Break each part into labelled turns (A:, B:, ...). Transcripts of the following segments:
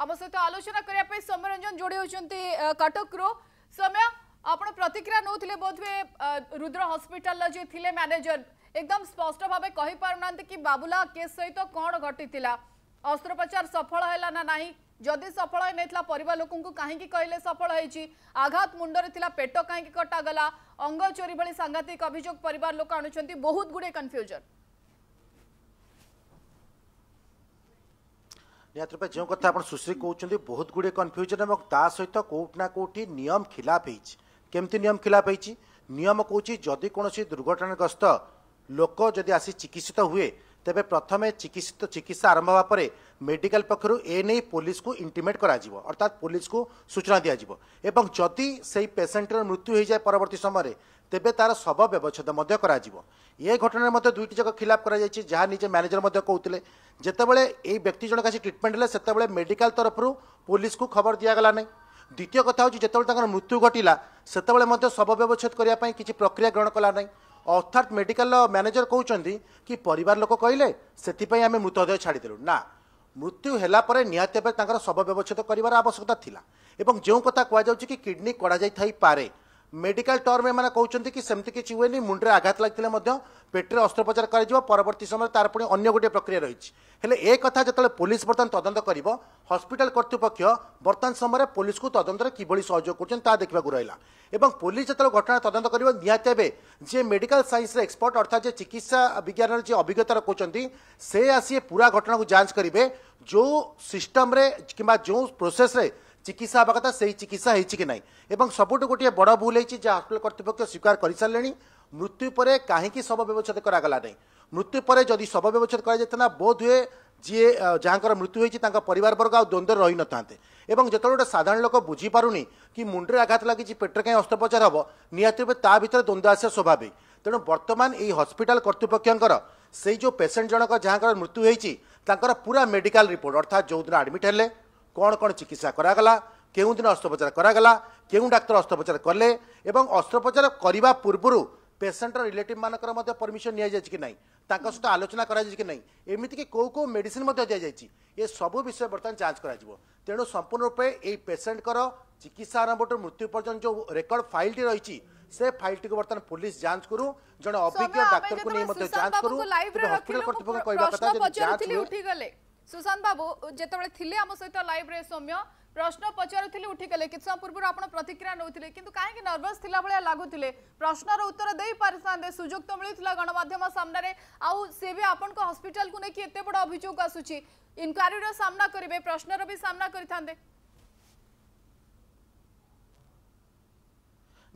A: आम सहित आलोचना करने सौम्यरंजन जोड़ी होती कटक रु सौम्य आप प्रतिक्रिया नौ बोध हुए रुद्र हस्पिटाल जी थे मैनेजर एकदम स्पष्ट भाव कही पार ना कि बाबुला केस सहित तो कौन घटी अस्त्रोपचार सफल है ना ना जदि सफल हो नहीं पर लोकंकु कहीं कहले सफल होईची आघात मुंडरे पेट कहीं कटागला अंग चोरी भाई सांघातिक अभोग पर लोक आणुचंती बहुत गुडे कन्फ्यूजन
B: ନିହାତି ରୂପେ ଯେଉଁ କଥା ଆପଣ ସୁଶ୍ରୀ କହୁଛନ୍ତି ବହୁତ ଗୁଡ଼ିଏ କନଫ୍ୟୁଜନ୍ ଏବଂ ତା ସହିତ କେଉଁଠି ନା କେଉଁଠି ନିୟମ ଖିଲାପ ହେଇଛି କେମିତି ନିୟମ ଖିଲାପ ହେଇଛି ନିୟମ କହୁଛି ଯଦି କୌଣସି ଦୁର୍ଘଟଣାଗ୍ରସ୍ତ লোক যদি আসি চিকিৎসিত হুয়ে তবে প্রথমে চিকিৎসিত চিকিৎসা আরম্ভ হওয়া পরে মেডিকাল পক্ষর এনে পুলিশকে ইন্টিমেট করা যাব অর্থাৎ পুলিশকে সূচনা দিয়া যাব এবং যদি সেই পেসেন্টর মৃত্যু হয়ে যায় পরবর্তী সময় তবে তার শব ব্যবচ্ছেদ করা যাব এ ঘটনার মধ্যে দুইটি যাক খিলাপ করা যাই যা নিজে ম্যানেজর কৌলে যেতবে এই ব্যক্তি জনক আসি ট্রিটমেন্ট হলে সেতবে মেডিকাল তরফর পুলিশকে খবর দিয়াগলা নাই দ্বিতীয় কথা হচ্ছে যেতবে তাঁর মৃত্যু ঘটিলা সেতবে শব ব্যবচ্ছেদ করা কিছু প্রক্রিয়া গ্রহণ কলা নাই ଅର୍ଥାତ୍ ମେଡ଼ିକାଲ ମ୍ୟାନେଜର କହୁଛନ୍ତି କି ପରିବାର ଲୋକ କହିଲେ ସେଥିପାଇଁ ଆମେ ମୃତଦେହ ଛାଡ଼ିଦେଲୁ ନା ମୃତ୍ୟୁ ହେଲା ପରେ ନିହାତି ଭାବେ ତାଙ୍କର ଶବ ବ୍ୟବଚ୍ଛେଦ କରିବାର ଆବଶ୍ୟକତା ଥିଲା ଏବଂ ଯେଉଁ କଥା କୁହାଯାଉଛି କି କିଡ଼ନୀ କରାଯାଇଥାଇପାରେ मेडिकाल टर्म एम कहते कि सेमती किसी हुए मुंडे आघात लगी पेटे अस्त्रोपचार होवर्त समय तार पुणी अगर गोटे प्रक्रिया रही है ए कथा जो पुलिस बर्तमान तदंत कर हस्पिटाल कर्तृपक्ष बर्तमान समय पुलिस को तदंतर किभली सहयोग करा देखा रहा पुलिस जो घटना तदंत कर निहती जी मेडिकाल सैन्स एक्सपर्ट अर्थात जी चिकित्सा विज्ञान जी अभिज्ञता रखुंट से आसी पूरा घटना को जांच करेंगे जो सिस्टम कि जो प्रोसेस ଚିକିତ୍ସା ହେବା କଥା ସେହି ଚିକିତ୍ସା ହେଇଛି କି ନାହିଁ ଏବଂ ସବୁଠୁ ଗୋଟିଏ ବଡ଼ ଭୁଲ ହେଇଛି ଯାହା ହସ୍ପିଟାଲ କର୍ତ୍ତୃପକ୍ଷ ସ୍ୱୀକାର କରିସାରିଲେଣି ମୃତ୍ୟୁ ପରେ କାହିଁକି ଶବ ବ୍ୟବଚ୍ଛେଦ କରାଗଲା ନାହିଁ ମୃତ୍ୟୁ ପରେ ଯଦି ଶବ ବ୍ୟବଚ୍ଛେଦ କରାଯାଇଥାନ୍ତା ବୋଧ ହୁଏ ଯିଏ ଯାହାଙ୍କର ମୃତ୍ୟୁ ହୋଇଛି ତାଙ୍କ ପରିବାରବର୍ଗ ଆଉ ଦ୍ୱନ୍ଦ୍ୱରେ ରହିନଥାନ୍ତେ ଏବଂ ଯେତେବେଳେ ଗୋଟେ ସାଧାରଣ ଲୋକ ବୁଝିପାରୁନି କି ମୁଣ୍ଡରେ ଆଘାତ ଲାଗିଛି ପେଟରେ କାହିଁ ଅସ୍ତ୍ରୋପଚାର ହେବ ନିହାତି ରୂପେ ତା ଭିତରେ ଦ୍ୱନ୍ଦ୍ୱ ଆସିବା ସ୍ୱାଭାବିକ ତେଣୁ ବର୍ତ୍ତମାନ ଏହି ହସ୍ପିଟାଲ କର୍ତ୍ତୃପକ୍ଷଙ୍କର ସେଇ ଯେଉଁ ପେସେଣ୍ଟ ଜଣକ ଯାହାଙ୍କର ମୃତ୍ୟୁ ହୋଇଛି ତାଙ୍କର ପୁରା ମେଡ଼ିକାଲ ରିପୋର୍ଟ ଅର୍ଥାତ୍ ଯେଉଁଦିନ ଆଡ଼ମିଟ୍ ହେଲେ କ'ଣ କ'ଣ ଚିକିତ୍ସା କରାଗଲା କେଉଁଦିନ ଅସ୍ତ୍ରୋପଚାର କରାଗଲା କେଉଁ ଡାକ୍ତର ଅସ୍ତ୍ରୋପଚାର କଲେ ଏବଂ ଅସ୍ତ୍ରୋପଚାର କରିବା ପୂର୍ବରୁ ପେସେଣ୍ଟର ରିଲେଟିଭ୍ମାନଙ୍କର ମଧ୍ୟ ପରମିସନ୍ ନିଆଯାଇଛି କି ନାହିଁ ତାଙ୍କ ସହିତ ଆଲୋଚନା କରାଯାଇଛି କି ନାହିଁ ଏମିତିକି କେଉଁ କେଉଁ ମେଡ଼ିସିନ୍ ମଧ୍ୟ ଦିଆଯାଇଛି ଏସବୁ ବିଷୟ ବର୍ତ୍ତମାନ ଯାଞ୍ଚ କରାଯିବ ତେଣୁ ସମ୍ପୂର୍ଣ୍ଣ ରୂପେ ଏହି ପେସେଣ୍ଟଙ୍କର ଚିକିତ୍ସା ଆରମ୍ଭଠୁ ମୃତ୍ୟୁ ପର୍ଯ୍ୟନ୍ତ ଯେଉଁ ରେକର୍ଡ ଫାଇଲ୍ଟି ରହିଛି ସେ ଫାଇଲ୍ଟିକୁ ବର୍ତ୍ତମାନ ପୋଲିସ ଯାଞ୍ଚ କରୁ ଜଣେ ଅଭିଜ୍ଞ ଡାକ୍ତରଙ୍କୁ ନେଇ ମଧ୍ୟ ଯାଞ୍ଚ କରୁ ହସ୍ପିଟାଲ କର୍ତ୍ତୃପକ୍ଷ କହିବା କଥା ଯଦି
A: ଯାଞ୍ଚ সুশান্ত বাবু যেতবে লে আম সহ লাইভে সৌম্য প্রশ্ন পচারুলে উঠিগলে কিছু সময় পূর্ব আপনার প্রতিক্রিয়া নেওলে কিন্তু কাহি নর্ভস লা ভাল লাগুলে প্রশ্নর উত্তর দিয়ে পারিথাতে সুযোগ তো মিলে গণমাধ্যম সামনে সে বি আপনার হসপিটাল নেই এত বড় অভিযোগ আসুচি ইনকোয়ারির সামনা করবে প্রশ্নর বি সামনা করে থাকে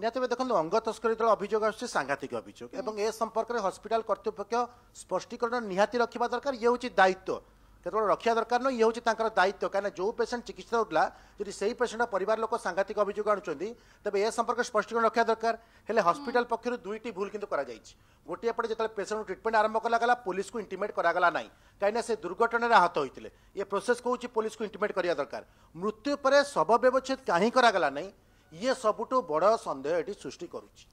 B: ନିହାତି ଭାବେ ଦେଖନ୍ତୁ ଅଙ୍ଗ ତସ୍କରୀ ଯେତେବେଳେ ଅଭିଯୋଗ ଆସୁଛି ସାଂଘାତିକ ଅଭିଯୋଗ ଏବଂ ଏ ସମ୍ପର୍କରେ ହସ୍ପିଟାଲ କର୍ତ୍ତୃପକ୍ଷ ସ୍ପଷ୍ଟୀକରଣ ନିହାତି ରଖିବା ଦରକାର ଇଏ ହେଉଛି ଦାୟିତ୍ୱ କେତେବେଳେ ରଖିବା ଦରକାର ନୁହେଁ ଇଏ ହେଉଛି ତାଙ୍କର ଦାୟିତ୍ୱ କାହିଁକିନା ଯେଉଁ ପେସେଣ୍ଟ ଚିକିତ୍ସା ହେଉଥିଲା ଯଦି ସେହି ପେସେଣ୍ଟର ପରିବାର ଲୋକ ସାଙ୍ଘାତିକ ଅଭିଯୋଗ ଆଣୁଛନ୍ତି ତେବେ ଏ ସମ୍ପର୍କରେ ସ୍ପଷ୍ଟୀକରଣ ରଖିବା ଦରକାର ହେଲେ ହସ୍ପିଟାଲ ପକ୍ଷରୁ ଦୁଇଟି ଭୁଲ କିନ୍ତୁ କରାଯାଇଛି ଗୋଟିଏ ପଟେ ଯେତେବେଳେ ପେସେଣ୍ଟ ଟ୍ରିଟମେଣ୍ଟ ଆରମ୍ଭ କରାଗଲା ପୋଲିସକୁ ଇଣ୍ଟିମେଟ୍ କରାଗଲା ନାହିଁ କାହିଁକିନା ସେ ଦୁର୍ଘଟଣାରେ ଆହତ ହୋଇଥିଲେ ଇଏ ପ୍ରୋସେସ୍ କହୁଛି ପୋଲିସକୁ ଇଣ୍ଟିମେଟ୍ କରିବା ଦରକାର ମୃତ୍ୟୁ ପରେ ଶବ ବ୍ୟବଚ୍ଛେଦ କାହିଁ କରାଗଲା ନାହିଁ ଇଏ ସବୁଠୁ ବଡ଼ ସନ୍ଦେହ ଏଠି ସୃଷ୍ଟି କରୁଛି